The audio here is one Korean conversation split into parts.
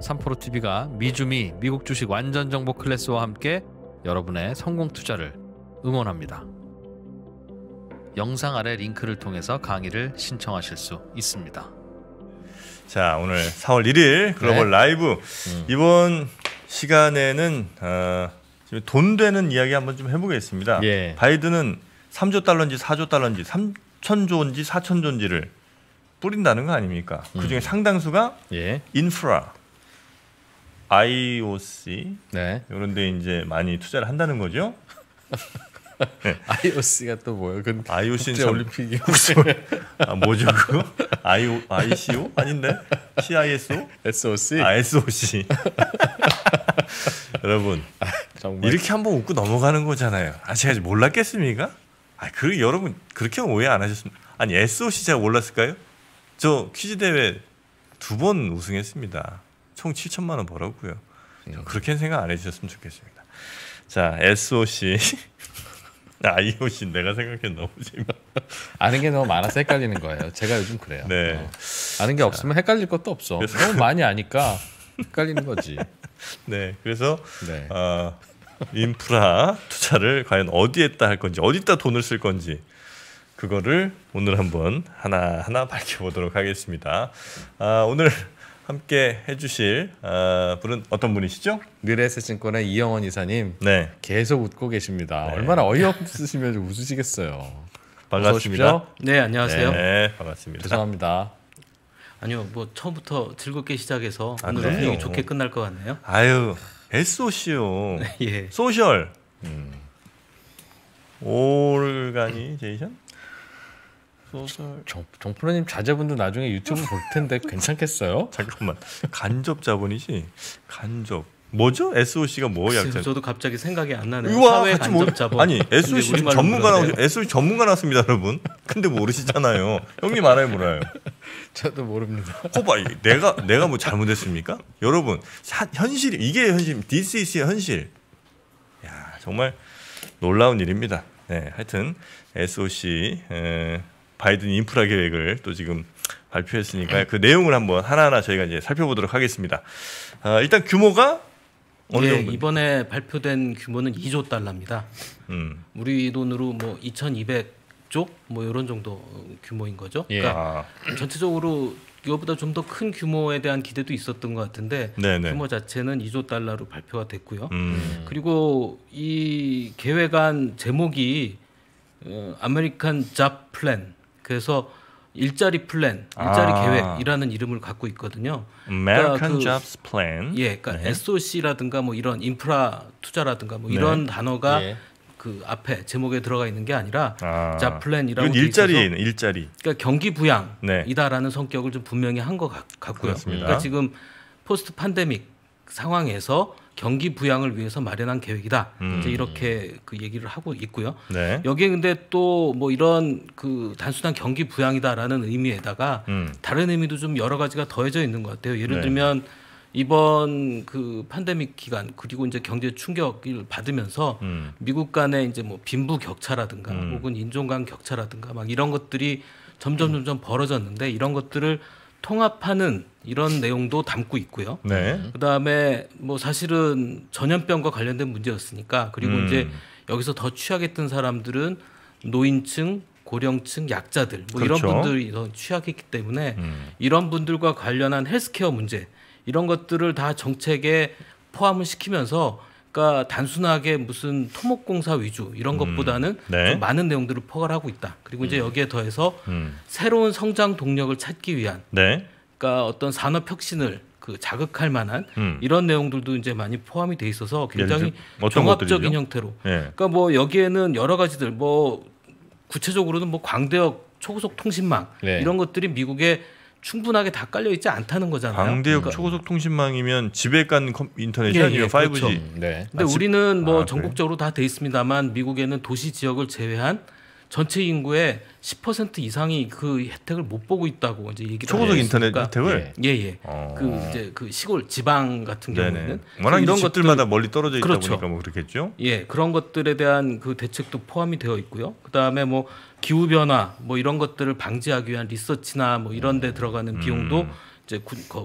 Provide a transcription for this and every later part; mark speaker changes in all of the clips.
Speaker 1: 삼프로TV가 미주미 미국 주식 완전 정보 클래스와 함께 여러분의 성공 투자를 응원합니다. 영상 아래 링크를 통해서 강의를 신청하실 수 있습니다.
Speaker 2: 자 오늘 4월 1일 글로벌 네. 라이브 음. 이번 시간에는 어, 돈 되는 이야기 한번 좀 해보겠습니다. 예. 바이든은 3조 달러인지 4조 달러인지 3천조인지 4천조인지를 뿌린다는 거 아닙니까? 음. 그 중에 상당수가 예. 인프라, IOC 네. 이런데 이제 많이 투자를 한다는 거죠. 네. IOC가 또 뭐예요? 그 IOC는 올림픽이 아, 뭐죠 그거? IO, ICO 아닌데 CISO? SOC? 아, SOC. 여러분 아, 이렇게 한번 웃고 넘어가는 거잖아요. 아 제가 몰랐겠습니까? 아, 그 여러분 그렇게 오해 안 하셨습니다. 아니 SOC 제가 몰랐을까요? 저 퀴즈 대회 두 번 우승했습니다. 총 7천만 원 벌었고요. 음. 예. 그렇게 생각 안 해주셨으면 좋겠습니다. 자, SOC.
Speaker 1: 아, IOC 내가 생각해 너무 재밌. 아는 게 너무 많아서 헷갈리는 거예요. 제가 요즘 그래요. 네. 어. 아는 게 없으면 헷갈릴 것도 없어. 너무 많이 아니까 헷갈리는 거지.
Speaker 2: 네.
Speaker 1: 그래서 네. 어, 인프라
Speaker 2: 투자를 과연 어디에다 할 건지, 어디다 돈을 쓸 건지 그거를 오늘 한번 하나 하나 밝혀보도록 하겠습니다. 아, 오늘 함께 해주실 어, 분은 어떤 분이시죠? 느레스증권의 이영원 이사님. 네. 계속 웃고 계십니다. 네. 얼마나 어이없으시면 웃으시겠어요. 반갑습니다. 네, 안녕하세요. 네, 반갑습니다. 죄송합니다.
Speaker 3: 아니요, 뭐 처음부터 즐겁게 시작해서 아, 오늘 분위기 좋게 끝날 것 같네요.
Speaker 2: 아유, 에소시오. 예. 소셜. 음. 올가니 제이션? 소설. 정, 정프로님 자제분도 나중에 유튜브 볼 텐데 괜찮겠어요? 잠깐만 간접 자본이지 간접 뭐죠? SOC가 뭐야?
Speaker 3: 저도 갑자기 생각이 안 나네요. 우와, 사회 간접 자본. 아니 SOC 전문가 나오
Speaker 2: SOC 전문가 나왔습니다, 여러분. 근데 모르시잖아요. 형님 알아요, 몰라요? 저도 모릅니다. 호봐, 내가 내가 뭐 잘못했습니까? 여러분 현실 이게 현실, DCC의 현실. 야 정말 놀라운 일입니다. 네, 하여튼 SOC 에, 바이든 인프라 계획을 또 지금 발표했으니까 네. 그 내용을 한번 하나하나 저희가 이제 살펴보도록 하겠습니다. 아, 일단 규모가 어느 예, 정도? 이번에 발표된
Speaker 3: 규모는 2조 달러입니다. 음. 우리 돈으로 뭐 2,200조 뭐 이런 정도 규모인 거죠. 예. 그러니까 아. 전체적으로 이거보다 좀 더 큰 규모에 대한 기대도 있었던 것 같은데 네네. 네. 규모 자체는 2조 달러로 발표가 됐고요. 음. 그리고 이 계획안 제목이 아메리칸 잡 플랜 그래서 일자리 플랜, 일자리 아. 계획이라는 이름을 갖고 있거든요. American 그러니까 그, Jobs Plan. 예, 그러니까 네. SOC라든가 뭐 이런 인프라 투자라든가 뭐 네. 이런 네. 단어가 예. 그 앞에 제목에 들어가 있는 게 아니라 아. 플랜이라고 일자리
Speaker 2: 일자리. 그러니까 경기 네. 부양이다라는
Speaker 3: 네. 성격을 좀 분명히 한 것 같고요. 그렇습니다. 그러니까 지금 포스트 판데믹 상황에서 경기 부양을 위해서 마련한 계획이다. 음. 이렇게그 얘기를 하고 있고요. 네. 여기에 근데 또 뭐 이런 그 단순한 경기 부양이다라는 의미에다가 음. 다른 의미도 좀 여러 가지가 더해져 있는 것 같아요. 예를 네. 들면 이번 그 팬데믹 기간 그리고 이제 경제 충격을 받으면서 음. 미국 간의 이제 뭐 빈부 격차라든가 음. 혹은 인종 간 격차라든가 막 이런 것들이 점점 음. 점점 벌어졌는데 이런 것들을 통합하는 이런 내용도 담고 있고요. 네. 그다음에 뭐 사실은 전염병과 관련된 문제였으니까 그리고 음. 이제 여기서 더 취약했던 사람들은 노인층, 고령층, 약자들 뭐 그렇죠. 이런 분들이 더 취약했기 때문에 음. 이런 분들과 관련한 헬스케어 문제 이런 것들을 다 정책에 포함을 시키면서 그러니까 단순하게 무슨 토목공사 위주 이런 음, 것보다는 음, 네. 좀 많은 내용들을 포괄하고 있다. 그리고 이제 음. 여기에 더해서 음. 새로운 성장 동력을 찾기 위한 네. 그러니까 어떤 산업 혁신을 그 자극할 만한 음. 이런 내용들도 이제 많이 포함이 돼 있어서 굉장히 종합적인 형태로. 네. 그러니까 뭐 여기에는 여러 가지들 뭐 구체적으로는 뭐 광대역 초고속 통신망 네. 이런 것들이 미국의 충분하게 다 깔려 있지 않다는 거잖아요. 광대역 그러니까.
Speaker 2: 초고속 통신망이면 집에 간 인터넷이 예, 예 아니면 예, 5G. 그렇죠. 네. 근데 아,
Speaker 3: 우리는 뭐 아, 전국적으로 그래? 다돼 있습니다만 미국에는 도시 지역을 제외한 전체 인구의 10% 이상이 그 혜택을 못 보고 있다고 이제 얘기를 초고속 인터넷 혜택을
Speaker 2: 예예 예. 어. 그 이제
Speaker 3: 그 시골 지방 같은 경우는 워낙 이런 것들마다 멀리 떨어져 있다 그렇죠. 보니까 뭐 그렇겠죠. 예 그런 것들에 대한 그 대책도 포함이 되어 있고요. 그 다음에 뭐 기후 변화 뭐 이런 것들을 방지하기 위한 리서치나 뭐 이런데 들어가는 음. 비용도 이제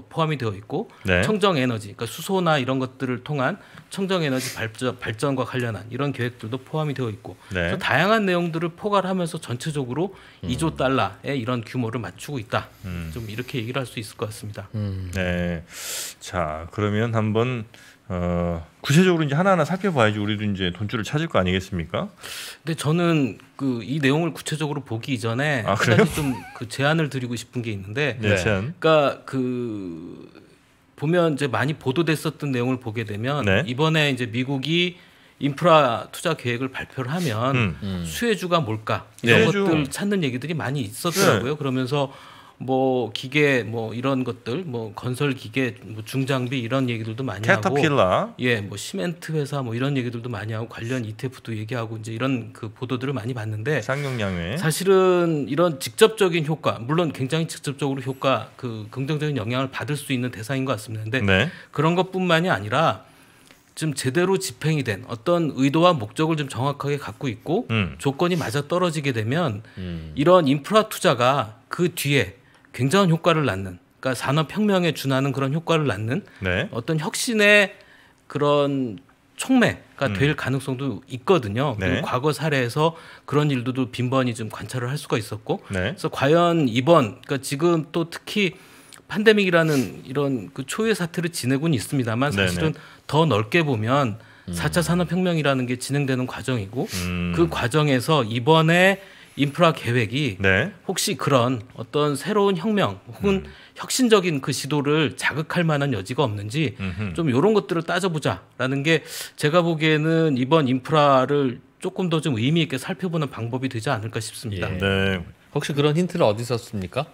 Speaker 3: 포함이 되어 있고 네. 청정 에너지, 그러니까 수소나 이런 것들을 통한 청정 에너지 발전, 과 관련한 이런 계획들도 포함이 되어 있고 네. 다양한 내용들을 포괄하면서 전체적으로 음. 2조 달러의 이런 규모를 맞추고 있다. 음. 좀 이렇게 얘기를 할 수 있을 것 같습니다.
Speaker 2: 음. 네, 자 그러면 한번 어, 구체적으로 이제 하나하나 살펴봐야지 우리도 이제 돈줄을 찾을 거 아니겠습니까? 근데 저는 그 이 내용을 구체적으로 보기 이전에 아, 한 가지
Speaker 3: 좀그 제안을 드리고 싶은 게 있는데, 네, 네. 그러니까 그 보면 이제 많이 보도됐었던 내용을 보게 되면 네. 이번에 이제 미국이 인프라 투자 계획을 발표를 하면 음, 음. 수혜주가 뭘까 이런 네. 것들 찾는 얘기들이 많이 있었더라고요. 네. 그러면서 뭐 기계 뭐 이런 것들 뭐 건설 기계 뭐 중장비 이런 얘기들도 많이 캐터필라. 하고 예뭐 시멘트 회사 뭐 이런 얘기들도 많이 하고 관련 ETF도 얘기하고 이제 이런 그 보도들을 많이 봤는데
Speaker 2: 상용량회
Speaker 3: 사실은 이런 직접적인 효과 물론 굉장히 직접적으로 효과 그 긍정적인 영향을 받을 수 있는 대상인 것 같습니다. 근데 네. 그런 것뿐만이 아니라 좀 제대로 집행이 된 어떤 의도와 목적을 좀 정확하게 갖고 있고 음. 조건이 맞아 떨어지게 되면 음. 이런 인프라 투자가 그 뒤에 굉장한 효과를 낳는 그러니까 산업혁명에 준하는 그런 효과를 낳는 네. 어떤 혁신의 그런 촉매가 음. 될 가능성도 있거든요. 네. 그리고 과거 사례에서 그런 일도 들 빈번히 좀 관찰을 할 수가 있었고, 네. 그래서 과연 이번 그러니까 지금 또 특히 팬데믹이라는 이런 그 초유의 사태를 지내고는 있습니다만 사실은 네네. 더 넓게 보면 4차 음. 산업혁명이라는 게 진행되는 과정이고 음. 그 과정에서 이번에 인프라 계획이 네. 혹시 그런 어떤 새로운 혁명 혹은 음. 혁신적인 그 시도를 자극할 만한 여지가 없는지 음흠. 좀 이런 것들을 따져보자라는 게 제가 보기에는 이번 인프라를 조금 더 좀 의미 있게 살펴보는 방법이 되지 않을까 싶습니다. 예. 네. 혹시 그런 힌트를 어디서 씁니까?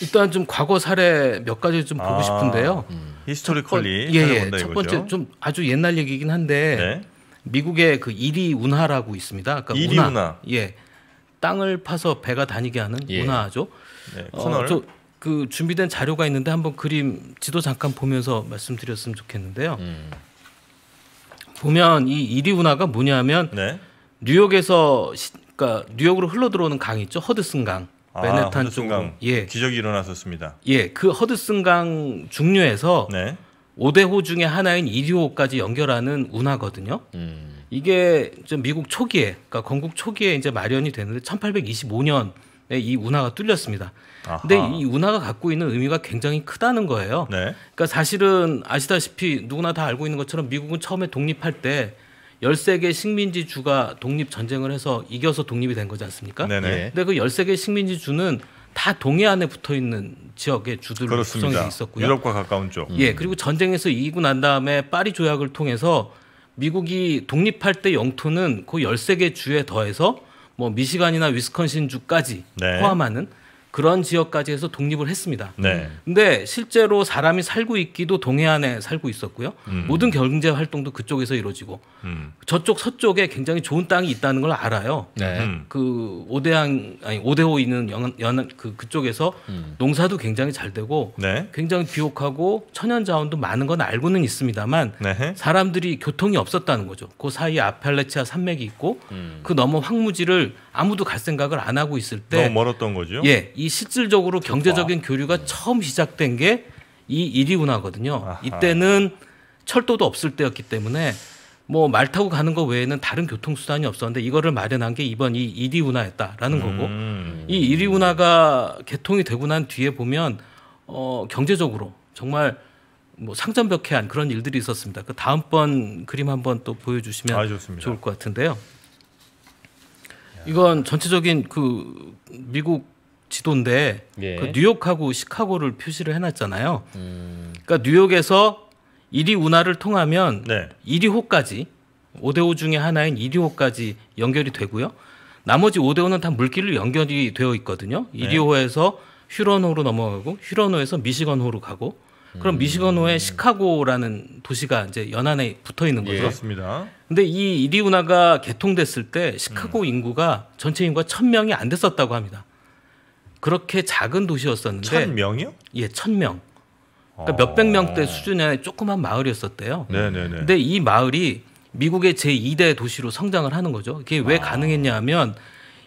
Speaker 3: 일단 좀 과거 사례 몇 가지 좀 보고 아, 싶은데요.
Speaker 2: 음. 히스토리컬리 예, 예. 첫 이거죠? 번째 좀
Speaker 3: 아주 옛날 얘기긴 한데 네. 미국의 그 이리 운하라고 있습니다. 그러니까 이리 운하. 운하. 예. 땅을 파서 배가 다니게 하는 예. 운하죠. 네, 어, 그 준비된 자료가 있는데 한번 그림 지도 잠깐 보면서 말씀드렸으면 좋겠는데요. 음. 보면 이 이리 운하가 뭐냐면 네. 뉴욕에서 시, 그러니까 뉴욕으로 흘러 들어오는 강 있죠. 허드슨 강. 아, 맨해탄 아, 쪽으
Speaker 2: 예. 기적이 일어났었습니다.
Speaker 3: 예. 그 허드슨 강 중류에서 네. 5대 호 중에 하나인 이리 호까지 연결하는 운하거든요. 음. 이게 좀 미국 초기에, 그러니까 건국 초기에 이제 마련이 되는데 1825년에 이 운하가 뚫렸습니다. 아하. 근데 이 운하가 갖고 있는 의미가 굉장히 크다는 거예요. 네. 그러니까 사실은 아시다시피 누구나 다 알고 있는 것처럼 미국은 처음에 독립할 때 13개 식민지 주가 독립 전쟁을 해서 이겨서 독립이 된 거지 않습니까? 네네. 예. 근데 그 13개 식민지 주는 다 동해안에 붙어 있는 지역의 주들로 구성이 있었고요. 유럽과
Speaker 2: 가까운 쪽. 예,
Speaker 3: 그리고 전쟁에서 이기고 난 다음에 파리 조약을 통해서 미국이 독립할 때 영토는 그 13개 주에 더해서 뭐 미시간이나 위스콘신 주까지 네. 포함하는 그런 지역까지 해서 독립을 했습니다. 네. 근데 실제로 사람이 살고 있기도 동해안에 살고 있었고요. 음. 모든 경제 활동도 그쪽에서 이루어지고 음. 저쪽 서쪽에 굉장히 좋은 땅이 있다는 걸 알아요. 네. 음. 음. 그 오대항 아니 오대호 있는 연, 연, 그 그쪽에서 음. 농사도 굉장히 잘 되고 네. 굉장히 비옥하고 천연 자원도 많은 건 알고는 있습니다만 네. 사람들이 교통이 없었다는 거죠. 그 사이에 아팔레치아 산맥이 있고 음. 그 너머 황무지를 아무도 갈 생각을 안 하고 있을 때 너무 멀었던 거죠. 예, 이 실질적으로 경제적인 교류가 처음 시작된 게이 일이 운나거든요 이때는 철도도 없을 때였기 때문에 뭐 말 타고 가는 거 외에는 다른 교통 수단이 없었는데 이거를 마련한 게 이번 이 일이 운나였다라는 거고 음. 이 일이 운하가 개통이 되고 난 뒤에 보면 어 경제적으로 정말 뭐상점벽해한 그런 일들이 있었습니다. 그 다음번 그림 한번 또 보여주시면 아, 좋을 것 같은데요. 이건 전체적인 그 미국 지도인데 예. 그 뉴욕하고 시카고를 표시를 해놨잖아요. 음. 그러니까 뉴욕에서 1위 운하를 통하면 네. 1위호까지 5대5 중에 하나인 1위호까지 연결이 되고요. 나머지 5대5는 다 물길로 연결이 되어 있거든요. 1위호에서 휴런호로 넘어가고 휴런호에서 미시건호로 가고 그럼 미시건호에 음. 시카고라는 도시가 이제 연안에 붙어 있는 거죠. 예,
Speaker 2: 그렇습니다.
Speaker 3: 근데 이 이리우나가 개통됐을 때 시카고 음. 인구가 전체 인구가 1 0 0 0명이안 됐었다고 합니다. 그렇게 작은 도시였었는데 1명이요 예, 천명 그러니까 어. 몇백 명대 수준의 조그만 마을이었었대요. 네네네. 근데 이 마을이 미국의 제2대 도시로 성장을 하는 거죠. 그게 왜 아. 가능했냐 하면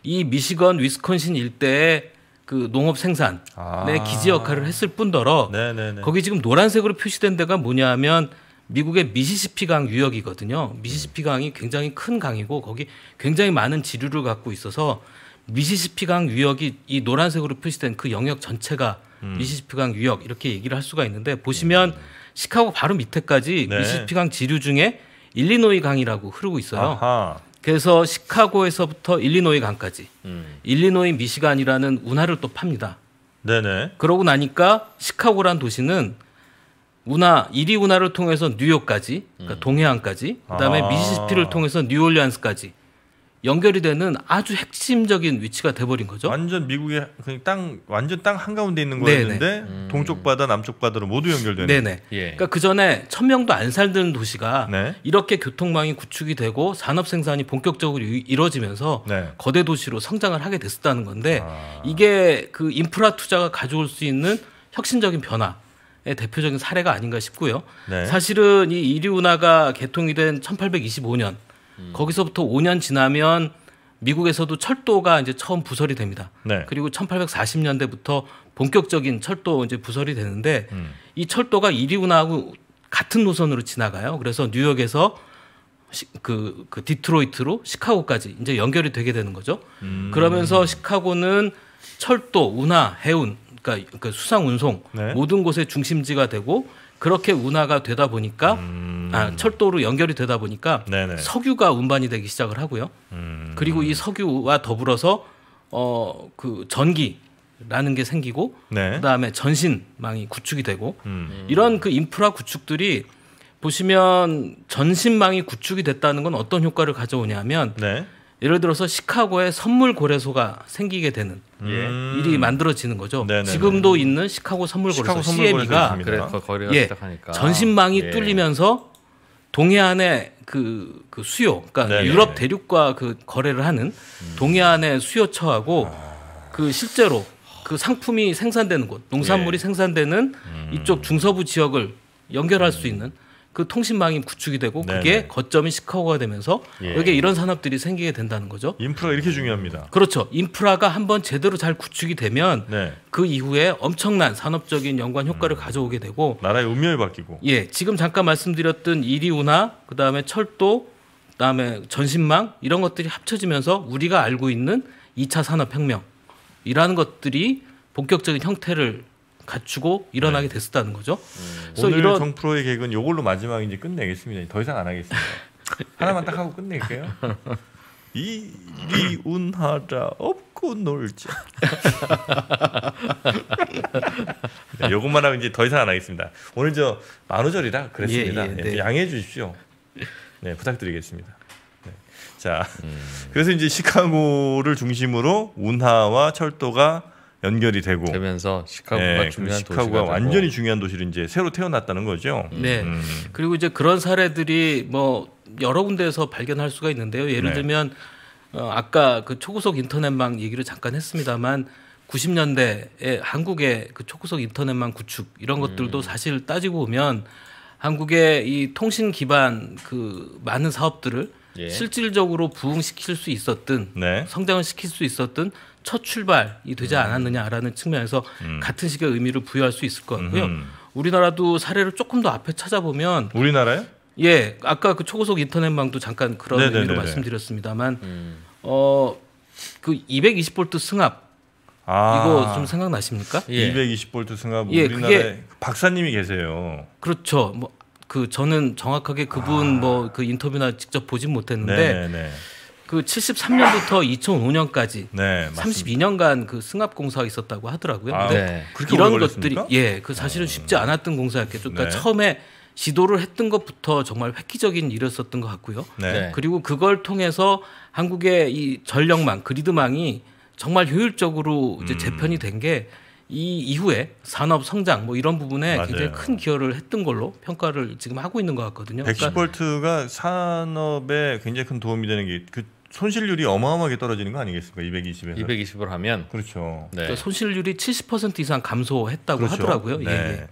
Speaker 3: 이 미시건, 위스콘신 일대의 그 농업 생산의 아. 기지 역할을 했을 뿐더러 네네네. 거기 지금 노란색으로 표시된 데가 뭐냐 하면 미국의 미시시피강 유역이거든요. 미시시피강이 굉장히 큰 강이고 거기 굉장히 많은 지류를 갖고 있어서 미시시피강 유역이 이 노란색으로 표시된 그 영역 전체가 음. 미시시피강 유역 이렇게 얘기를 할 수가 있는데 보시면 네. 시카고 바로 밑에까지 네. 미시시피강 지류 중에 일리노이 강이라고 흐르고 있어요. 아하. 그래서 시카고에서부터 일리노이 강까지 음. 일리노이 미시간이라는 운하를 또 팝니다. 네네. 그러고 나니까 시카고란 도시는 운하 1위 운하를 통해서 뉴욕까지 그러니까 음. 동해안까지 그다음에 아. 미시시피를 통해서 뉴올리안스까지
Speaker 2: 연결이 되는 아주 핵심적인 위치가 돼버린 거죠. 완전 미국의 그냥 땅 완전 땅 한가운데 있는 거였는데 음. 음. 동쪽 바다 남쪽 바다로 모두 연결되는. 네네. 예. 그러니까 그 전에
Speaker 3: 천 명도 안 살던 도시가 네. 이렇게 교통망이 구축이 되고 산업 생산이 본격적으로 이뤄지면서 네. 거대 도시로 성장을 하게 됐었다는 건데 아. 이게 그 인프라 투자가 가져올 수 있는 혁신적인 변화 대표적인 사례가 아닌가 싶고요. 네. 사실은 이 이리 운하가 개통이 된 1825년 음. 거기서부터 5년 지나면 미국에서도 철도가 이제 처음 부설이 됩니다. 네. 그리고 1840년대부터 본격적인 철도 이제 부설이 되는데 음. 이 철도가 이리운하고 같은 노선으로 지나가요. 그래서 뉴욕에서 시, 그, 그 디트로이트로 시카고까지 이제 연결이 되게 되는 거죠. 음. 그러면서 시카고는 철도, 운하, 해운 그러니까, 그 수상 운송 네. 모든 곳의 중심지가 되고 그렇게 운하가 되다 보니까 음... 아, 철도로 연결이 되다 보니까 네네. 석유가 운반이 되기 시작을 하고요. 음... 그리고 이 석유와 더불어서 어그 전기라는 게 생기고 네. 그다음에 전신망이 구축이 되고 음... 이런 그 인프라 구축들이 보시면 전신망이 구축이 됐다는 건 어떤 효과를 가져오냐면 네. 예를 들어서 시카고에 선물 고래소가 생기게 되는 음. 예. 일이 만들어지는 거죠. 네네네. 네, 네. 지금도 있는 시카고 선물 고래소 CME가 그래, 거리가 예, 시작하니까. 전신망이 예. 뚫리면서 동해안의 그, 그 수요, 그러니까 네네. 네, 유럽 대륙과 그 거래를 하는 음. 동해안의 수요처하고 아. 그 실제로 그 상품이 생산되는 곳, 농산물이 예. 생산되는 음. 이쪽 중서부 지역을 연결할 수 있는 그 통신망이 구축이 되고 네네. 그게 거점인 시카고가 되면서 예. 여기에 이런 산업들이 생기게 된다는 거죠. 인프라 이렇게 중요합니다. 그렇죠. 인프라가 한번 제대로 잘 구축이 되면 네. 그 이후에 엄청난 산업적인 연관 효과를 음. 가져오게 되고 나라의 운명이 바뀌고 예 지금 잠깐 말씀드렸던 이리우나 그다음에 철도 그다음에 전신망 이런 것들이 합쳐지면서 우리가 알고 있는 2차 산업혁명이라는 것들이
Speaker 2: 본격적인 형태를 갖추고 일어나게 네. 됐었다는 거죠. 음. 오늘 이런... 정프로의 계획은 이걸로 마지막 이제 끝내겠습니다. 더 이상 안 하겠습니다. 하나만 딱 하고 끝낼게요. 이 이운하자 없고 놀자. 네, 요것만 하면 이제 더 이상 안 하겠습니다. 오늘 저 만우절이라 그랬습니다. 예, 예, 네. 네. 양해해 주십시오. 네 부탁드리겠습니다. 자, 음. 그래서 이제 시카고를 중심으로 운하와 철도가 연결이 되고 되면서 시카고가 네, 중요한 시카고가 완전히 되고. 중요한 도시로 이제 새로 태어났다는 거죠. 네.
Speaker 3: 음. 그리고 이제 그런 사례들이 뭐 여러 군데에서 발견할 수가 있는데요. 예를 네. 들면 어, 아까 그 초고속 인터넷망 얘기를 잠깐 했습니다만 90년대에 한국의 그 초고속 인터넷망 구축 이런 것들도 음. 사실 따지고 보면 한국의 이 통신 기반 그 많은 사업들을 예. 실질적으로 부흥시킬 수 있었든 네. 성장을 시킬 수 있었던 첫 출발이 되지 음. 않았느냐라는 측면에서 음. 같은 식의 의미를 부여할 수 있을 것 같고요. 음. 우리나라도 사례를 조금 더 앞에 찾아보면 우리나라요? 예, 아까 그 초고속 인터넷망도 잠깐 그런 네네네네. 의미로 말씀드렸습니다만 음.
Speaker 2: 어그 220볼트 승합 아, 이거 좀 생각나십니까? 예. 2 2 0볼 승합 예, 우리나라에 박사님이 계세요. 그렇죠. 뭐
Speaker 3: 그 저는 정확하게 그분 아. 뭐그 인터뷰나 직접 보진 못했는데 네네네. 그 73년부터 2005년까지 아. 네, 32년간 그 승합 공사가 있었다고 하더라고요. 아, 네. 이런 것들이 예, 그 사실은 어. 쉽지 않았던 공사였죠 그러니까 네. 처음에 지도를 했던 것부터 정말 획기적인 일이었었던 것 같고요. 네. 네. 그리고 그걸 통해서 한국의 이 전력망, 그리드망이 정말 효율적으로 이제 음. 재편이 된 게 이 이후에 산업 성장 뭐 이런 부분에 맞아요. 굉장히 큰 기여를 했던 걸로 평가를 지금 하고 있는 것 같거든요. 1 1 0볼가
Speaker 2: 그러니까 산업에 굉장히 큰 도움이 되는 게그 손실률이 어마어마하게 떨어지는 거 아니겠습니까? 220에서 220을 하면 그렇죠. 네. 그러니까 손실률이 70% 이상 감소했다고 그렇죠. 하더라고요. 네. 예. 예.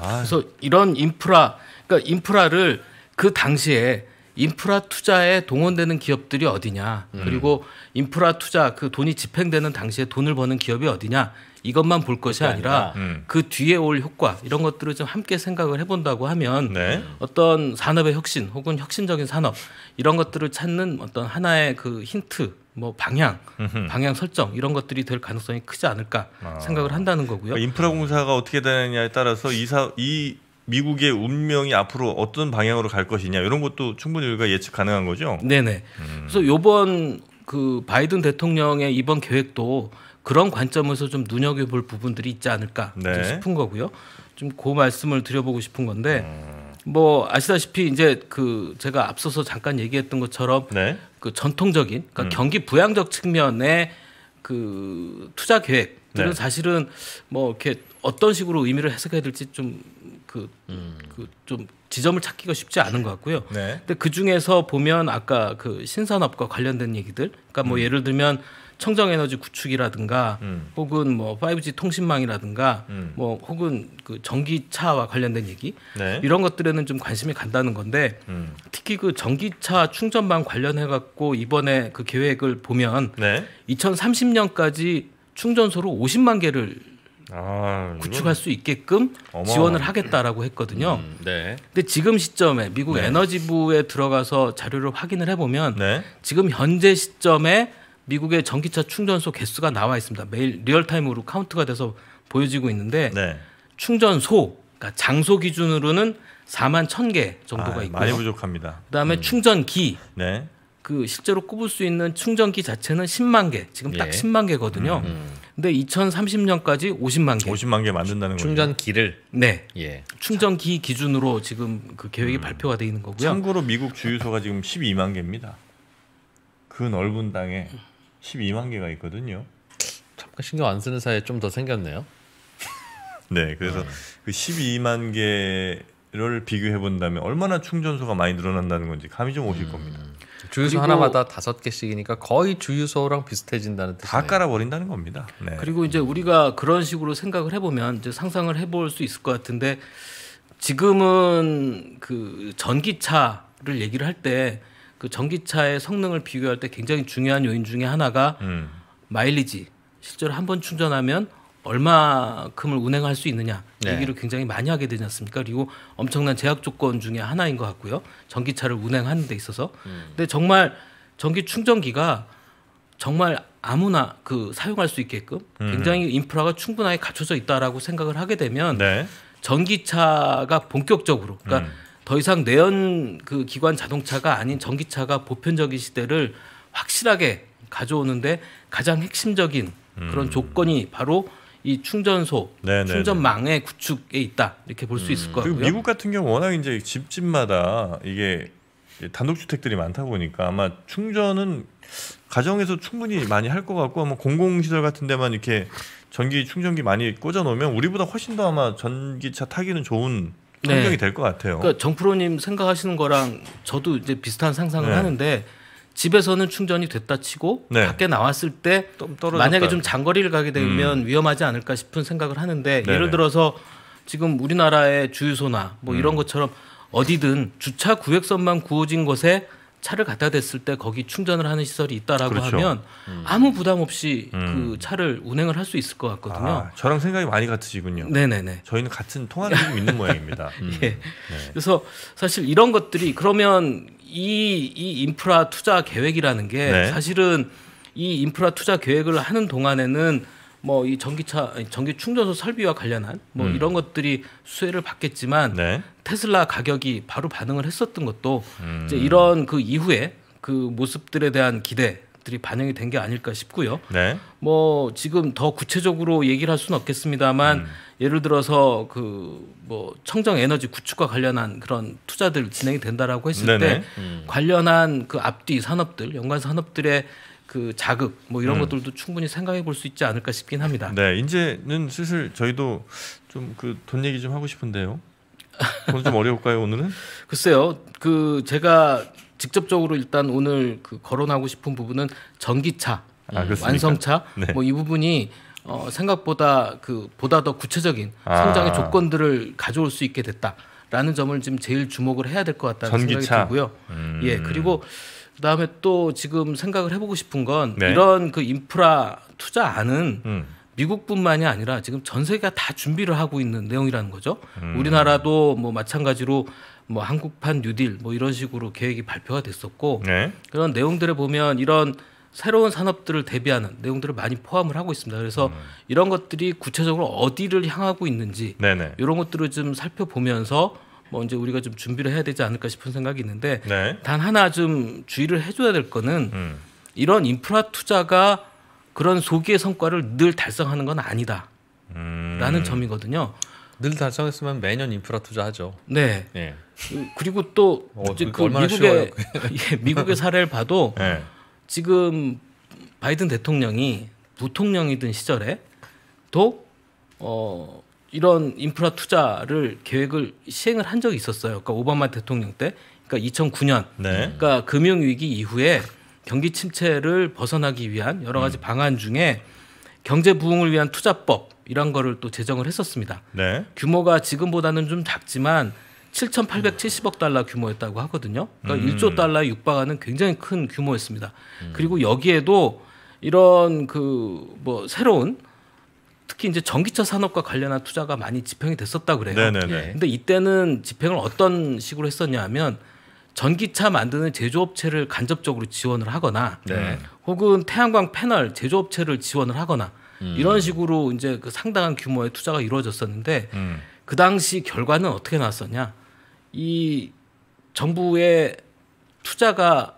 Speaker 2: 아. 그래서 이런
Speaker 3: 인프라 그러니까 인프라를 그 당시에 인프라 투자에 동원되는 기업들이 어디냐 음. 그리고 인프라 투자 그 돈이 집행되는 당시에 돈을 버는 기업이 어디냐 이것만 볼 것이 아니라 음. 그 뒤에 올 효과 이런 것들을 좀 함께 생각을 해본다고 하면 네. 어떤 산업의 혁신 혹은 혁신적인 산업 이런 것들을 찾는 어떤 하나의 그 힌트 뭐 방향, 음흠. 방향 설정 이런 것들이 될 가능성이 크지 않을까 아.
Speaker 2: 생각을 한다는 거고요. 그러니까 인프라 공사가 어떻게 되느냐에 따라서 이사 이 미국의 운명이 앞으로 어떤 방향으로 갈 것이냐 이런 것도 충분히 우리가 예측 가능한 거죠. 네네. 음. 그래서 요번 그 바이든 대통령의 이번 계획도 그런 관점에서 좀
Speaker 3: 눈여겨볼 부분들이 있지 않을까 네. 싶은 거고요. 좀그 말씀을 드려보고 싶은 건데 음. 뭐 아시다시피 이제 그 제가 앞서서 잠깐 얘기했던 것처럼 네. 그 전통적인 그러니까 음. 경기 부양적 측면의 그 투자 계획들은 네. 사실은 뭐 이렇게 어떤 식으로 의미를 해석해야 될지 좀그 그좀 음. 그 지점을 찾기가 쉽지 않은 것 같고요. 네. 근데 그 중에서 보면 아까 그 신산업과 관련된 얘기들, 그러니까 뭐 음. 예를 들면 청정 에너지 구축이라든가 음. 혹은 뭐 5G 통신망이라든가 음. 뭐 혹은 그 전기차와 관련된 얘기 네. 이런 것들에는 좀 관심이 간다는 건데 음. 특히 그 전기차 충전망 관련해 갖고 이번에 그 계획을 보면 네. 2030년까지 충전소로 50만 개를 아, 구축할 수 있게끔 어머. 지원을 하겠다라고 했거든요. 음, 네. 근데 지금 시점에 미국 네. 에너지부에 들어가서 자료를 확인을 해보면 네. 지금 현재 시점에 미국의 전기차 충전소 개수가 나와 있습니다. 매일 리얼타임으로 카운트가 돼서 보여지고 있는데 네. 충전소 그러니까 장소 기준으로는 4만 1,000개 정도가 아, 있고 많이
Speaker 2: 부족합니다.
Speaker 3: 그다음에 음. 충전기. 네. 그 실제로 꼽을 수 있는 충전기 자체는 10만 개. 지금 딱 10만 예. 개거든요. 음, 음. 근데
Speaker 2: 2030년까지 50만 개. 50만 개 만든다는 충전기를
Speaker 3: 네.
Speaker 1: 예.
Speaker 2: 충전기 기준으로 지금 그 계획이 음. 발표가 돼 있는 거고요. 참고로 미국 주유소가 지금 12만 개입니다. 그 넓은 땅에 12만 개가 있거든요. 잠깐 신경 안 쓰는 사이에 좀 더 생겼네요. 네, 그래서 음. 그 12만 개를 비교해 본다면 얼마나 충전소가 많이 늘어난다는 건지 감이 좀 오실 음. 겁니다.
Speaker 1: 주유소 하나마다
Speaker 2: 다섯 개씩이니까 거의 주유소랑 비슷해진다는 뜻이에요. 다 깔아버린다는 겁니다. 네.
Speaker 3: 그리고 이제 우리가 그런 식으로 생각을 해보면 이제 상상을 해볼 수 있을 것 같은데 지금은 그 전기차를 얘기를 할때 그 전기차의 성능을 비교할 때 굉장히 중요한 요인 중에 하나가 음. 마일리지. 실제로 한 번 충전하면 얼마큼을 운행할 수 있느냐 네. 얘기를 굉장히 많이 하게 되지 않습니까? 그리고 엄청난 제약 조건 중에 하나인 것 같고요. 전기차를 운행하는 데 있어서. 음. 근데 정말 전기 충전기가 정말 아무나 그 사용할 수 있게끔 음. 굉장히 인프라가 충분하게 갖춰져 있다라고 생각을 하게 되면 네. 전기차가 본격적으로 그러니까 음. 더 이상 내연 그 기관 자동차가 아닌 전기차가 보편적인 시대를 확실하게 가져오는데 가장 핵심적인 그런 음. 조건이 바로
Speaker 2: 이 충전소, 네네네. 네, 충전망의
Speaker 3: 네. 구축에 있다 이렇게 볼수 음. 있을 것 음. 같고요. 미국
Speaker 2: 같은 경우 워낙 이제 집집마다 이게 단독주택들이 많다 보니까 아마 충전은 가정에서 충분히 많이 할 것 같고 아마 공공시설 같은 데만 이렇게 전기 충전기 많이 꽂아 놓으면 우리보다 훨씬 더 아마 전기차 타기는 좋은 네. 환경이 될 것 같아요. 그러니까 정프로님 생각하시는 거랑 저도 이제 비슷한 상상을 네. 하는데
Speaker 3: 집에서는 충전이 됐다 치고 네. 밖에 나왔을 때 떨어졌다. 만약에 좀 장거리를 가게 음. 되면 음. 위험하지 않을까 싶은 생각을 하는데 네 예를 들어서 지금 우리나라의 주유소나 뭐 음. 이런 것처럼 어디든 주차 구획선만 구워진 곳에 차를 갖다 댔을 때 거기 충전을 하는 시설이 있다라고 그렇죠. 하면 음. 아무 부담 없이 음. 그 차를 운행을 할 수
Speaker 2: 있을 것 같거든요. 아, 저랑 생각이 많이 같으시군요. 네네네. 저희는 같은 통하는 게 있는 모양입니다. 예. 음. 예. 네.
Speaker 3: 그래서 사실 이런 것들이 그러면 이, 이 인프라 투자 계획이라는 게 네. 사실은 이 인프라 투자 계획을 하는 동안에는 뭐이 전기차 전기 충전소 설비와 관련한 뭐 음. 이런 것들이 수혜를 받겠지만 네. 테슬라 가격이 바로 반응을 했었던 것도 음. 이제 이런 그 이후에 그 모습들에 대한 기대 들이 반영이 된 게 아닐까 싶고요. 네. 뭐 지금 더 구체적으로 얘기를 할 수는 없겠습니다만 음. 예를 들어서 그 뭐 청정 에너지 구축과 관련한 그런 투자들 진행이 된다라고 했을 네네. 때 음. 관련한 그 앞뒤 산업들 연관 산업들의 그 자극 뭐 이런 음. 것들도 충분히 생각해 볼 수 있지 않을까 싶긴 합니다. 네,
Speaker 2: 이제는 슬슬 저희도 좀 그 돈 얘기 좀 하고 싶은데요. 오좀 어려울까요 오늘은?
Speaker 3: 글쎄요, 그 제가 직접적으로 일단 오늘 그 거론하고 싶은 부분은 전기차, 아, 음, 완성차 네. 뭐이 부분이 어, 생각보다 그 보다 더 구체적인 아. 성장의 조건들을 가져올 수 있게 됐다라는 점을 지금 제일 주목을 해야 될 것 같다는 전기차. 생각이 들고요. 음. 예, 그리고 그다음에 또 지금 생각을 해보고 싶은 건 네. 이런 그 인프라 투자안은 음. 미국뿐만이 아니라 지금 전 세계가 다 준비를 하고 있는 내용이라는 거죠. 음. 우리나라도 뭐 마찬가지로 뭐 한국판 뉴딜 뭐 이런 식으로 계획이 발표가 됐었고 네. 그런 내용들을 보면 이런 새로운 산업들을 대비하는 내용들을 많이 포함을 하고 있습니다. 그래서 음. 이런 것들이 구체적으로 어디를 향하고 있는지 네네. 이런 것들을 좀 살펴보면서 뭐 이제 우리가 좀 준비를 해야 되지 않을까 싶은 생각이 있는데 네. 단 하나 좀 주의를 해줘야 될 거는 음. 이런 인프라 투자가 그런 소기의 성과를 늘 달성하는 건 아니다라는 음. 점이거든요. 늘 달성했으면 매년 인프라 투자하죠. 네. 네. 그리고 또 어, 그러니까 그 미국의 예, 미국의 사례를 봐도 네. 지금 바이든 대통령이 부통령이던 시절에도 어 이런 인프라 투자를 계획을 시행을 한 적이 있었어요. 그러니까 오바마 대통령 때, 그러니까 2009년, 네. 그러니까 금융 위기 이후에 경기 침체를 벗어나기 위한 여러 가지 음. 방안 중에 경제 부흥을 위한 투자법 이런 거를 또 제정을 했었습니다. 네. 규모가 지금보다는 좀 작지만 7,870억 달러 규모였다고 하거든요. 그러니까 음. 1조 달러에 육박하는 굉장히 큰 규모였습니다. 음. 그리고 여기에도 이런 그 뭐 새로운 특히 이제 전기차 산업과 관련한 투자가 많이 집행이 됐었다 그래요. 네네네. 네. 근데 이때는 집행을 어떤 식으로 했었냐면 전기차 만드는 제조업체를 간접적으로 지원을 하거나 네. 혹은 태양광 패널 제조업체를 지원을 하거나 음. 이런 식으로 이제 그 상당한 규모의 투자가 이루어졌었는데 음. 그 당시 결과는 어떻게 나왔었냐? 이 정부의 투자가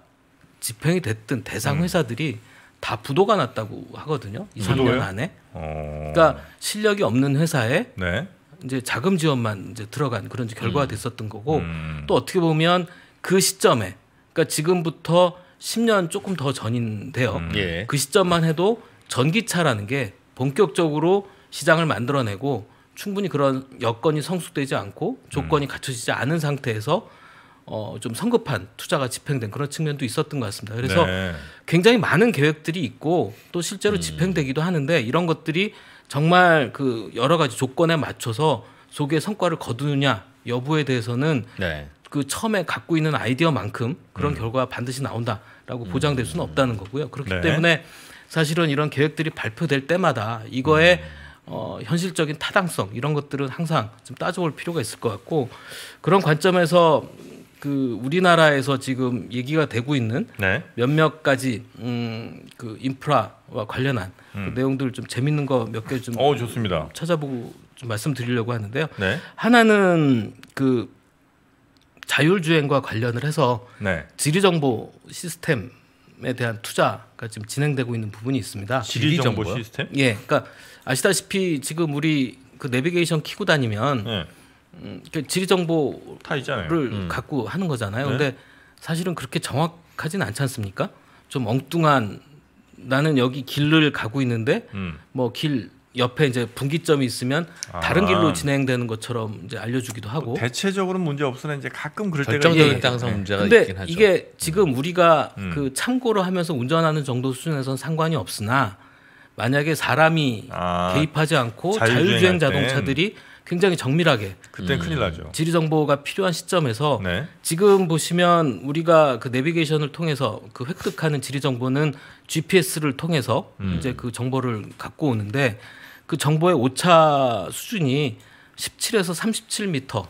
Speaker 3: 집행이 됐던 대상 회사들이 음. 다 부도가 났다고 하거든요. 2, 3년 안에. 어... 그러니까 실력이 없는 회사에 네. 이제 자금 지원만 이제 들어간 그런 결과가 음. 됐었던 거고 음. 또 어떻게 보면 그 시점에 그러니까 지금부터 10년 조금 더 전인데요. 음. 예. 그 시점만 해도 전기차라는 게 본격적으로 시장을 만들어내고 충분히 그런 여건이 성숙되지 않고 조건이 갖춰지지 않은 상태에서 어, 좀 성급한 투자가 집행된 그런 측면도 있었던 것 같습니다. 그래서 네. 굉장히 많은 계획들이 있고 또 실제로 음. 집행되기도 하는데 이런 것들이 정말 그 여러 가지 조건에 맞춰서 속에 성과를 거두느냐 여부에 대해서는 네. 그 처음에 갖고 있는 아이디어만큼 그런 음. 결과가 반드시 나온다라고 보장될 수는 음. 없다는 거고요. 그렇기 네. 때문에 사실은 이런 계획들이 발표될 때마다 이거에 음. 어, 현실적인 타당성 이런 것들은 항상 좀 따져볼 필요가 있을 것 같고 그런 관점에서 그 우리나라에서 지금 얘기가 되고 있는 네. 몇몇 가지 음그 인프라와 관련한 그 음. 그 내용들 좀 재밌는 거 몇 개 좀 어, 좋습니다. 찾아보고 좀 말씀드리려고 하는데요. 네. 하나는 그 자율주행과 관련을 해서 네. 지리정보 시스템에 대한 투자가 지금 진행되고 있는 부분이 있습니다. 지리정보 시스템? 예, 그러니까 아시다시피 지금 우리 그 내비게이션 키고 다니면 예. 음, 그 지리 정보를 음. 갖고 하는 거잖아요. 네? 근데 사실은 그렇게 정확하진 않지 않습니까? 좀 엉뚱한 나는 여기 길을 가고 있는데 음. 뭐길 옆에 이제 분기점이 있으면 아. 다른 길로 진행되는 것처럼 이제 알려주기도 하고 뭐 대체적으로 문제 없으나 이제 가끔
Speaker 2: 그럴 결정적인 예. 항상 네. 문제가 근데 있긴 하죠.
Speaker 3: 이게 지금 음. 우리가 그 참고로 하면서 운전하는 정도 수준에선 상관이 없으나 만약에 사람이 아, 개입하지 않고 자율주행, 자율주행 자동차들이 땐. 굉장히 정밀하게 그때 음. 큰일 나죠. 지리 정보가 필요한 시점에서 네. 지금 보시면 우리가 그 내비게이션을 통해서 그 획득하는 지리 정보는 GPS를 통해서 음. 이제 그 정보를 갖고 오는데 그 정보의 오차 수준이 17에서 37m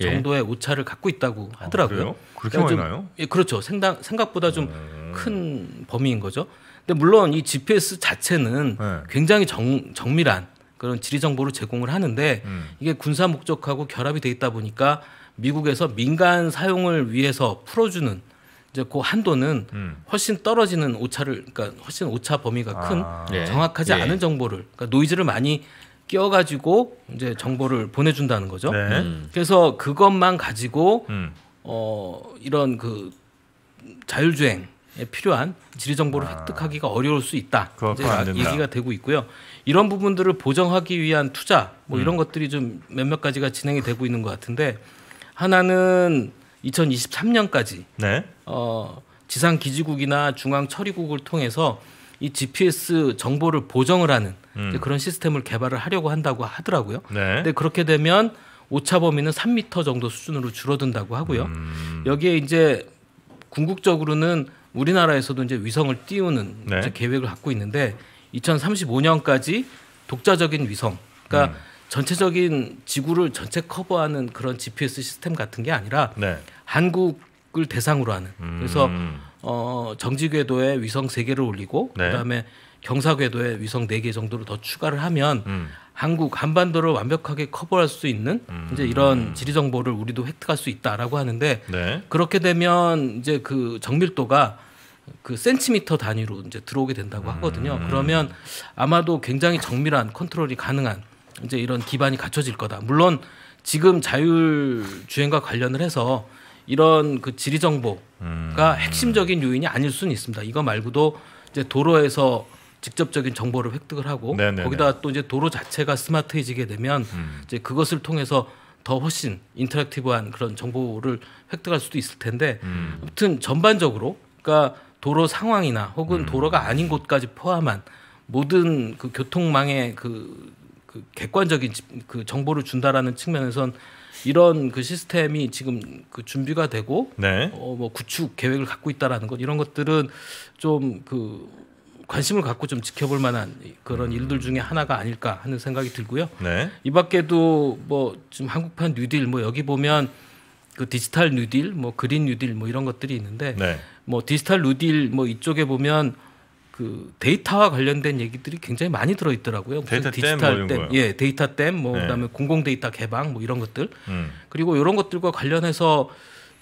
Speaker 3: 예. 정도의 예. 오차를 갖고 있다고 아, 하더라고요. 아, 그렇게 그러니까 많이 나요? 예, 그렇죠. 생각, 생각보다 좀큰 음. 범위인 거죠. 근데 물론 이 GPS 자체는 네. 굉장히 정, 정밀한 그런 지리 정보를 제공을 하는데 음. 이게 군사 목적하고 결합이 돼 있다 보니까 미국에서 민간 사용을 위해서 풀어주는 이제 그 한도는 음. 훨씬 떨어지는 오차를 그러니까 훨씬 오차 범위가 아. 큰 아. 정확하지 예. 않은 정보를 그러니까 노이즈를 많이 끼워가지고 이제 정보를 보내준다는 거죠. 네. 음. 음. 그래서 그것만 가지고 음. 어 이런 그 자율주행 예, 필요한 지리 정보를 아. 획득하기가 어려울 수 있다. 얘기가 되고 있고요. 이런 부분들을 보정하기 위한 투자 뭐 음. 이런 것들이 좀 몇몇 가지가 진행이 되고 있는 것 같은데 하나는 2023년까지 네. 어, 지상 기지국이나 중앙 처리국을 통해서 이 GPS 정보를 보정을 하는 음. 그런 시스템을 개발을 하려고 한다고 하더라고요. 네. 근데 그렇게 되면 오차 범위는 3미터 정도 수준으로 줄어든다고 하고요. 음. 여기에 이제 궁극적으로는 우리나라에서도 이제 위성을 띄우는 네. 이제 계획을 갖고 있는데 2035년까지 독자적인 위성, 그러니까 음. 전체적인 지구를 전체 커버하는 그런 GPS 시스템 같은 게 아니라 네. 한국을 대상으로 하는 그래서 음. 어, 정지 궤도에 위성 세개를 올리고 네. 그다음에 경사 궤도에 위성 네 개 정도를 더 추가를 하면 음. 한국 한반도를 완벽하게 커버할 수 있는 음. 이제 이런 지리 정보를 우리도 획득할 수 있다라고 하는데 네. 그렇게 되면 이제 그 정밀도가 그 센티미터 단위로 이제 들어오게 된다고 하거든요. 음. 그러면 아마도 굉장히 정밀한 컨트롤이 가능한 이제 이런 기반이 갖춰질 거다. 물론 지금 자율 주행과 관련을 해서 이런 그 지리 정보가 음. 핵심적인 요인이 아닐 수는 있습니다. 이거 말고도 이제 도로에서 직접적인 정보를 획득을 하고 네네네. 네, 거기다 네. 또 이제 도로 자체가 스마트해지게 되면 음. 이제 그것을 통해서 더 훨씬 인터랙티브한 그런 정보를 획득할 수도 있을 텐데 음. 아무튼 전반적으로 그러니까 도로 상황이나 혹은 음. 도로가 아닌 곳까지 포함한 모든 그 교통망의 그, 그 객관적인 그 정보를 준다라는 측면에선 이런 그 시스템이 지금 그 준비가 되고 네. 어뭐 구축 계획을 갖고 있다라는 것 이런 것들은 좀그 관심을 갖고 좀 지켜볼 만한 그런 음. 일들 중에 하나가 아닐까 하는 생각이 들고요. 네. 이 밖에도 뭐 지금 한국판 뉴딜 뭐 여기 보면 그 디지털 뉴딜 뭐 그린 뉴딜 뭐 이런 것들이 있는데 네. 뭐 디지털 뉴딜 뭐 이쪽에 보면 그 데이터와 관련된 얘기들이 굉장히 많이 들어 있더라고요. 데이터 디지털 뭐 댐, 뭐 예, 데이터 댐, 뭐 네. 그다음에 공공 데이터 개방, 뭐 이런 것들. 음. 그리고 이런 것들과 관련해서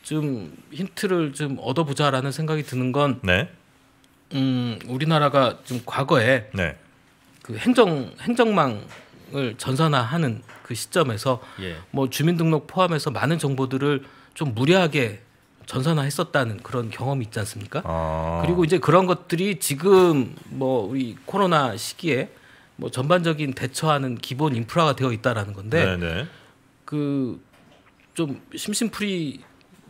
Speaker 3: 좀 힌트를 좀 얻어보자라는 생각이 드는 건 네. 음, 우리나라가 좀 과거에 네. 그 행정 행정망을 전산화하는 그 시점에서 예. 뭐 주민등록 포함해서 많은 정보들을 좀 무리하게 전산화했었다는 그런 경험이 있지 않습니까? 아. 그리고 이제 그런 것들이 지금 뭐 우리 코로나 시기에 뭐 전반적인 대처하는 기본 인프라가 되어 있다라는 건데 네, 네. 그좀 심심풀이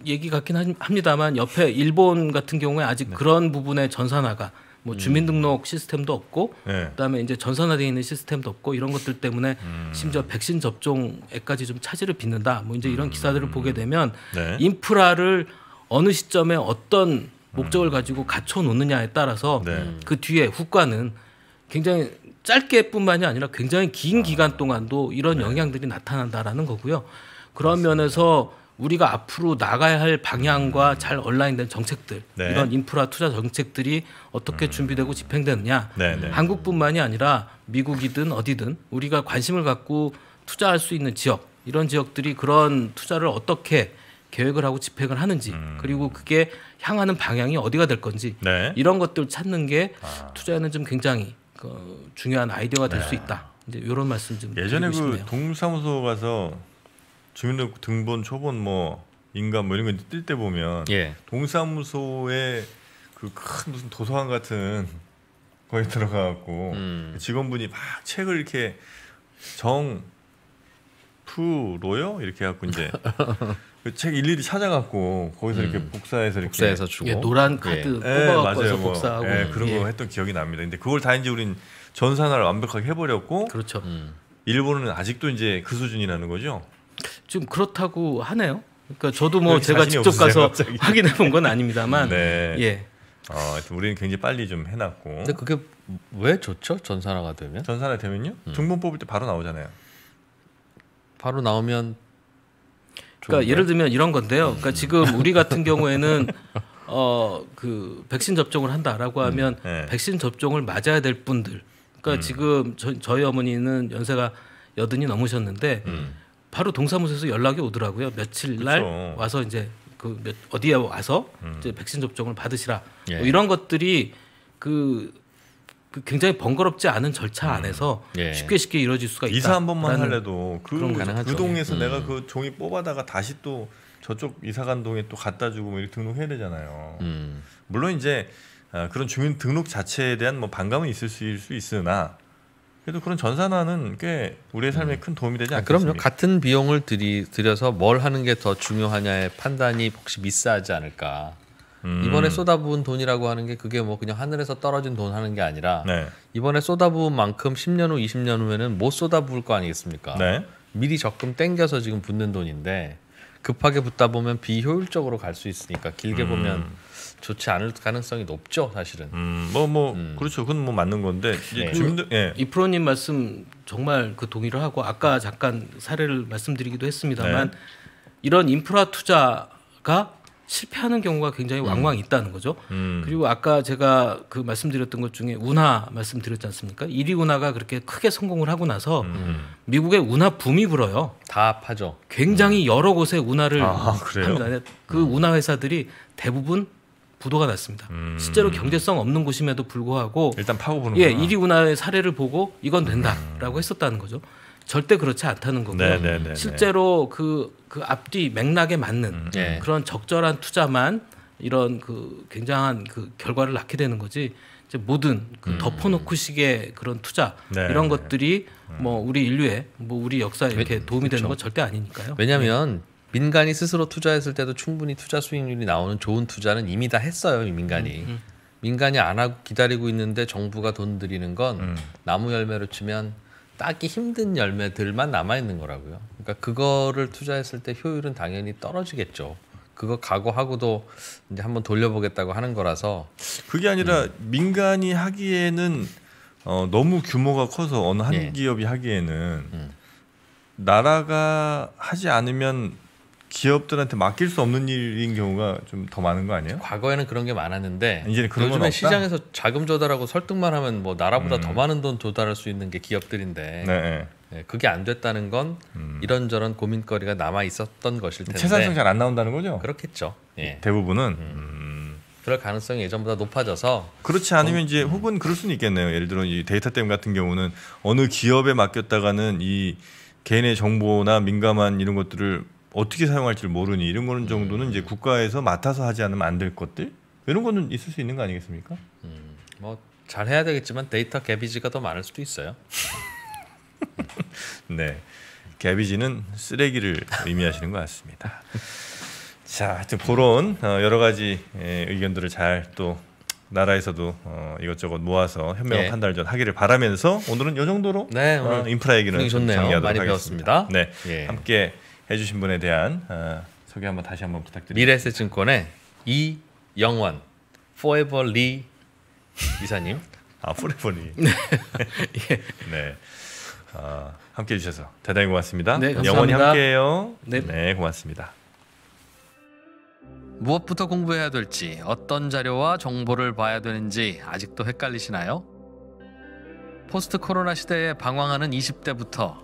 Speaker 3: 얘기 같긴 합니다만 옆에 일본 같은 경우에 아직 네. 그런 부분의 전산화가 뭐 음. 주민등록 시스템도 없고 네. 그다음에 이제 전산화되어 있는 시스템도 없고 이런 것들 때문에 음. 심지어 백신 접종에까지 좀 차질을 빚는다 뭐 이제 이런 음. 기사들을 보게 되면 네. 인프라를 어느 시점에 어떤 목적을 음. 가지고 갖춰 놓느냐에 따라서 네. 그 뒤에 후과는 굉장히 짧게뿐만이 아니라 굉장히 긴 아. 기간 동안도 이런 네. 영향들이 나타난다라는 거고요 그런 맞습니다. 면에서 우리가 앞으로 나가야 할 방향과 음. 잘 얼라인된 정책들 네. 이런 인프라 투자 정책들이 어떻게 음. 준비되고 집행되느냐 네, 네. 한국뿐만이 아니라 미국이든 어디든 우리가 관심을 갖고 투자할 수 있는 지역 이런 지역들이 그런 투자를 어떻게 계획을 하고 집행을 하는지 음. 그리고 그게 향하는 방향이 어디가 될 건지 네. 이런 것들 을 찾는 게 아. 투자에는 좀 굉장히 그 중요한 아이디어가 될수 네. 있다 이제 이런 말씀 좀 예전에 그
Speaker 2: 동사무소 가서 주민등록 등본 초본 뭐 인감 뭐 이런 거 뜰 때 보면 예. 동사무소에 그 큰 무슨 도서관 같은 거에 들어가갖고 음. 직원분이 막 책을 이렇게 정 푸로요 이렇게 해갖고 이제 그책 일일이 찾아갖고 거기서 음. 이렇게 복사해서 이렇게 복사해서 주고 예, 노란 카드 예. 뽑아갖고 뭐, 복사하고 예, 그런 거 예. 했던 기억이 납니다. 근데 그걸 다 이제 우린 전산화를 완벽하게 해버렸고 그렇죠. 음. 일본은 아직도 이제 그 수준이라는 거죠. 좀 그렇다고 하네요. 그러니까 저도 뭐 제가 직접 없으세요, 가서 갑자기. 확인해 본 건 아닙니다만 네. 예. 어, 우리는 굉장히 빨리 좀 해놨고. 근데 그게 왜 좋죠? 전산화가 되면? 전산화 되면요? 음. 중본 뽑을 때 바로 나오잖아요. 바로 나오면. 그러니까 예를 들면 이런
Speaker 3: 건데요. 그러니까 음. 지금 우리 같은 경우에는 어 그 백신 접종을 한다라고 음. 하면 음. 네. 백신 접종을 맞아야 될 분들. 그러니까 음. 지금 저, 저희 어머니는 연세가 여든이 넘으셨는데. 음. 바로 동사무소에서 연락이 오더라고요. 며칠 날 그쵸. 와서 이제 그 어디에 와서 음. 이제 백신 접종을 받으시라. 뭐 예. 뭐 이런 것들이 그, 그, 굉장히 번거롭지 않은 절차 음. 안에서 예. 쉽게 쉽게 이루어질 수가 있다. 이사 한 번만 할래도 그, 그 동에서 그 음. 내가
Speaker 2: 그 종이 뽑아다가 다시 또 저쪽 이사간 동에 또 갖다 주고 뭐 이렇게 등록해야 되잖아요. 음. 물론 이제 아, 그런 주민 등록 자체에 대한 뭐 반감은 있을 수 있으나 그래도 그런 전산화는 꽤 우리의 삶에 음. 큰 도움이 되지 아, 않겠습 그럼요.
Speaker 1: 같은 비용을 들이, 들여서 뭘 하는 게 더 중요하냐의 판단이 혹시 미스하지 않을까. 음. 이번에 쏟아부은 돈이라고 하는 게 그게 뭐 그냥 하늘에서 떨어진 돈 하는 게 아니라 네. 이번에 쏟아부은 만큼 10년 후, 20년 후에는 못 쏟아부을 거 아니겠습니까? 네. 미리 적금 땡겨서 지금 붙는 돈인데 급하게 붙다 보면 비효율적으로 갈 수 있으니까 길게 음. 보면 좋지 않을 가능성이 높죠, 사실은. 뭐뭐 음, 뭐, 음. 그렇죠. 그건 뭐 맞는 건데 네. 주이 그 예. 프로님 말씀 정말
Speaker 3: 그 동의를 하고 아까 잠깐 사례를 말씀드리기도 했습니다만 네. 이런 인프라 투자가 실패하는 경우가 굉장히 음. 왕왕 있다는 거죠. 음. 그리고 아까 제가 그 말씀드렸던 것 중에 운하 말씀드렸지 않습니까? 1위 운하가 그렇게 크게 성공을 하고 나서 음. 미국의 운하 붐이 불어요. 다 파죠. 굉장히 음. 여러 곳에 운하를 아, 합니다. 그 음. 운하 회사들이 대부분 부도가 났습니다. 음. 실제로 경제성 없는 곳임에도 불구하고
Speaker 1: 일단 파고보는
Speaker 3: 예, 이리구나의 사례를 보고 이건 된다라고 음. 했었다는 거죠. 절대 그렇지 않다는 거고요. 네네네네. 네, 네, 네. 실제로 그, 그 앞뒤 맥락에 맞는 음. 그런 적절한 투자만 이런 그 굉장한 그 결과를 낳게 되는 거지. 이제 모든 그 음. 덮어놓고식의 그런 투자 네. 이런 것들이 뭐 우리 인류에
Speaker 1: 뭐 우리 역사에 이렇게 도움이 그쵸. 되는 그렇죠. 건 절대 아니니까요. 왜냐하면 네. 민간이 스스로 투자했을 때도 충분히 투자 수익률이 나오는 좋은 투자는 이미 다 했어요 민간이 음, 음. 민간이 안 하고 기다리고 있는데 정부가 돈 들이는 건 음. 나무 열매로 치면 딱히 힘든 열매들만 남아 있는 거라고요 그러니까 그거를 투자했을 때 효율은 당연히 떨어지겠죠 그거 각오하고도 이제 한번 돌려보겠다고 하는 거라서 그게 아니라 음.
Speaker 2: 민간이 하기에는 어, 너무 규모가 커서 어느 한 예. 기업이 하기에는 음. 나라가 하지 않으면 기업들한테 맡길
Speaker 1: 수 없는 일인 경우가 좀 더 많은 거 아니에요? 과거에는 그런 게 많았는데 이제는 그런 요즘에 시장에서 자금 조달하고 설득만 하면 뭐 나라보다 음. 더 많은 돈 조달할 수 있는 게 기업들인데 네, 네. 네, 그게 안 됐다는 건 음. 이런저런 고민거리가 남아 있었던 것일 텐데 채산성 잘안 나온다는 거죠? 그렇겠죠. 예.
Speaker 2: 대부분은 음. 음.
Speaker 1: 그럴 가능성이 예전보다 높아져서
Speaker 2: 그렇지 않으면 이제 혹은 그럴 수는 있겠네요. 예를 들어 이 데이터 댐 같은 경우는 어느 기업에 맡겼다가는 이 개인의 정보나 민감한 이런 것들을 어떻게 사용할지 를 모르니 이런 거는 정도는 음. 이제 국가에서 맡아서 하지 않으면 안 될 것들 이런 거는 있을 수 있는 거 아니겠습니까?
Speaker 1: 음, 뭐 잘 해야 되겠지만 데이터 개비지가 더 많을 수도 있어요.
Speaker 2: 네, 개비지는 쓰레기를 의미하시는 것 같습니다. 자, 하여튼 그런 어, 여러 가지 예, 의견들을 잘 또 나라에서도 어, 이것저것 모아서 현명한 예. 네. 판단을 하기를 바라면서 오늘은 이 정도로 네, 오늘 어, 인프라 얘기는 정리하도록 하겠습니다. 네, 예. 함께 해주신 분에 대한 어, 소개 한번 다시
Speaker 1: 한번 부탁드립니다. 미래에셋증권의 이영원 Forever Lee 이사님. 아 Forever Lee. 네. 예. 네. 어, 함께 해주셔서 대단히 고맙습니다. 네, 감사합니다. 영원히 함께해요. 네.
Speaker 2: 네, 고맙습니다.
Speaker 1: 무엇부터 공부해야 될지, 어떤 자료와 정보를 봐야 되는지 아직도 헷갈리시나요? 포스트 코로나 시대에 방황하는 20대부터